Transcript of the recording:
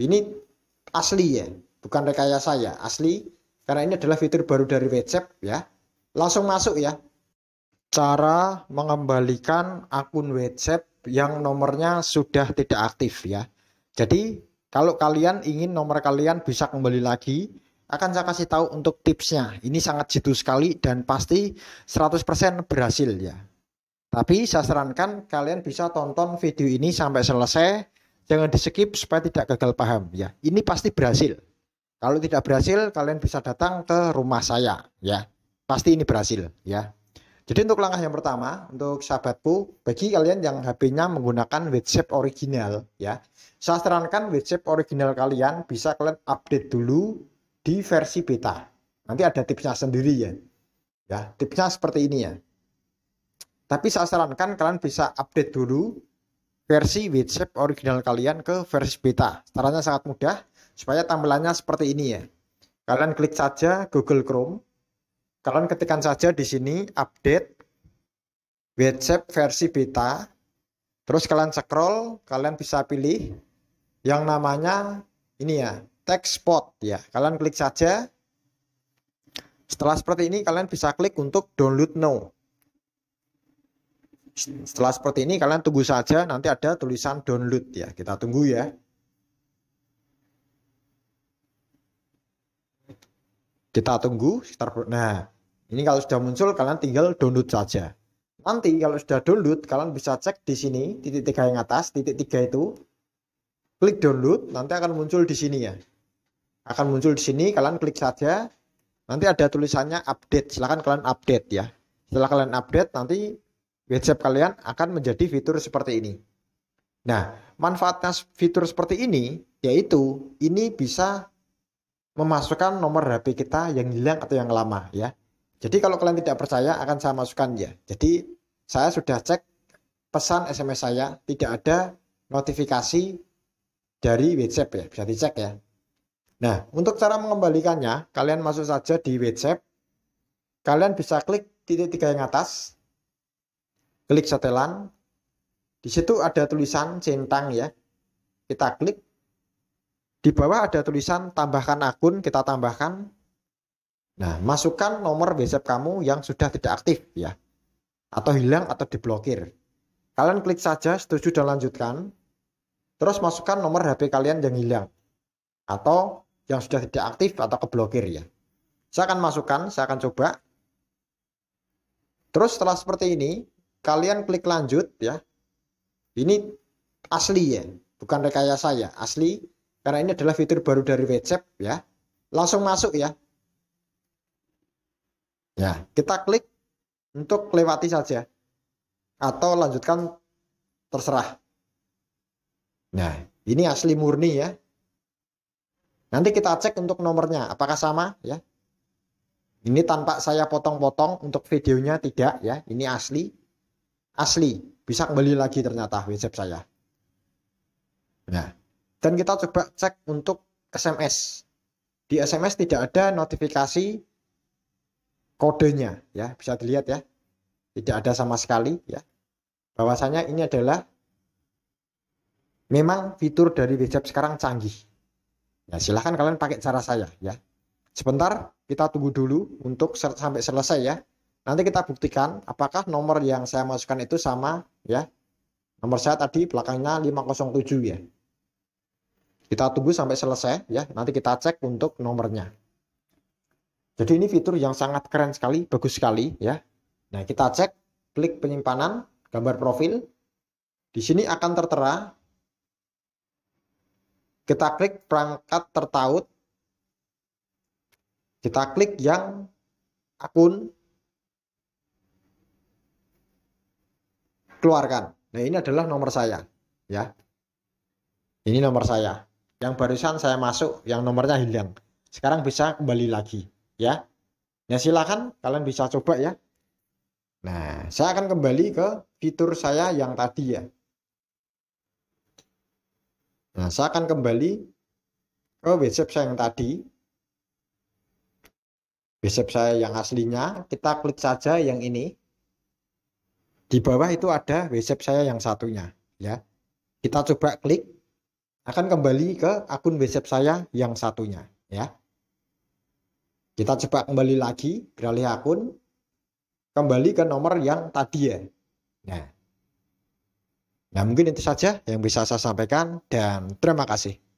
Ini asli ya, bukan rekayasa ya, asli. Karena ini adalah fitur baru dari WhatsApp ya. Langsung masuk ya. Cara mengembalikan akun WhatsApp yang nomornya sudah tidak aktif ya. Jadi kalau kalian ingin nomor kalian bisa kembali lagi, akan saya kasih tahu untuk tipsnya. Ini sangat jitu sekali dan pasti 100% berhasil ya. Tapi saya sarankan kalian bisa tonton video ini sampai selesai jangan di skip supaya tidak gagal paham ya. Ini pasti berhasil. Kalau tidak berhasil kalian bisa datang ke rumah saya ya. Pasti ini berhasil ya. Jadi untuk langkah yang pertama untuk sahabatku bagi kalian yang HP-nya menggunakan WhatsApp original ya. Saya sarankan WhatsApp original kalian bisa kalian update dulu di versi beta. Nanti ada tipsnya sendiri ya. Ya, tipsnya seperti ini ya. Tapi saya sarankan kalian bisa update dulu versi WhatsApp original kalian ke versi beta. Caranya sangat mudah supaya tampilannya seperti ini ya. Kalian klik saja Google Chrome. Kalian ketikkan saja di sini update WhatsApp versi beta. Terus kalian scroll, kalian bisa pilih yang namanya ini ya, text spot ya. Kalian klik saja. Setelah seperti ini kalian bisa klik untuk download now. Setelah seperti ini kalian tunggu saja nanti ada tulisan download ya. Kita tunggu ya. Kita tunggu sekitar nah ini kalau sudah muncul kalian tinggal download saja. Nanti kalau sudah download kalian bisa cek di sini titik tiga yang atas titik tiga itu klik download nanti akan muncul di sini ya. Akan muncul di sini kalian klik saja nanti ada tulisannya update silahkan kalian update ya. Setelah kalian update nanti WhatsApp kalian akan menjadi fitur seperti ini. Nah, manfaatnya fitur seperti ini yaitu ini bisa memasukkan nomor HP kita yang hilang atau yang lama ya. Jadi kalau kalian tidak percaya akan saya masukkan ya. Jadi saya sudah cek pesan SMS saya tidak ada notifikasi dari WhatsApp ya, bisa dicek ya. Nah, untuk cara mengembalikannya, kalian masuk saja di WhatsApp. Kalian bisa klik titik tiga yang atas, klik setelan. Di situ ada tulisan centang ya. Kita klik. Di bawah ada tulisan tambahkan akun, kita tambahkan. Nah, masukkan nomor WhatsApp kamu yang sudah tidak aktif ya. Atau hilang atau diblokir. Kalian klik saja setuju dan lanjutkan. Terus masukkan nomor HP kalian yang hilang. Atau yang sudah tidak aktif atau keblokir ya. Saya akan masukkan, saya akan coba. Terus setelah seperti ini, kalian klik lanjut ya ini asli ya bukan rekayasa ya asli karena ini adalah fitur baru dari WhatsApp ya langsung masuk ya ya kita klik untuk lewati saja atau lanjutkan terserah nah ini asli murni ya nanti kita cek untuk nomornya apakah sama ya ini tanpa saya potong-potong untuk videonya tidak ya ini asli asli bisa kembali lagi ternyata WhatsApp saya. Nah, dan kita coba cek untuk SMS. Di SMS tidak ada notifikasi kodenya, ya bisa dilihat ya, tidak ada sama sekali, ya. Bahwasanya ini adalah memang fitur dari WhatsApp sekarang canggih. Ya, silahkan kalian pakai cara saya, ya. Sebentar, kita tunggu dulu untuk sampai selesai ya. Nanti kita buktikan apakah nomor yang saya masukkan itu sama ya. Nomor saya tadi belakangnya 507 ya. Kita tunggu sampai selesai ya. Nanti kita cek untuk nomornya. Jadi ini fitur yang sangat keren sekali, bagus sekali ya. Nah, kita cek klik penyimpanan gambar profil. Di sini akan tertera kita klik perangkat tertaut. Kita klik yang akun keluarkan. Nah, ini adalah nomor saya, ya. Ini nomor saya. Yang barusan saya masuk, yang nomornya hilang. Sekarang bisa kembali lagi, ya. Ya silakan kalian bisa coba ya. Nah, saya akan kembali ke fitur saya yang tadi ya. Nah, saya akan kembali ke WhatsApp saya yang tadi. Website saya yang aslinya, kita klik saja yang ini. Di bawah itu ada WhatsApp saya yang satunya, ya. Kita coba klik akan kembali ke akun WhatsApp saya yang satunya, ya. Kita coba kembali lagi, beralih akun, kembali ke nomor yang tadi ya. Nah, nah mungkin itu saja yang bisa saya sampaikan dan terima kasih.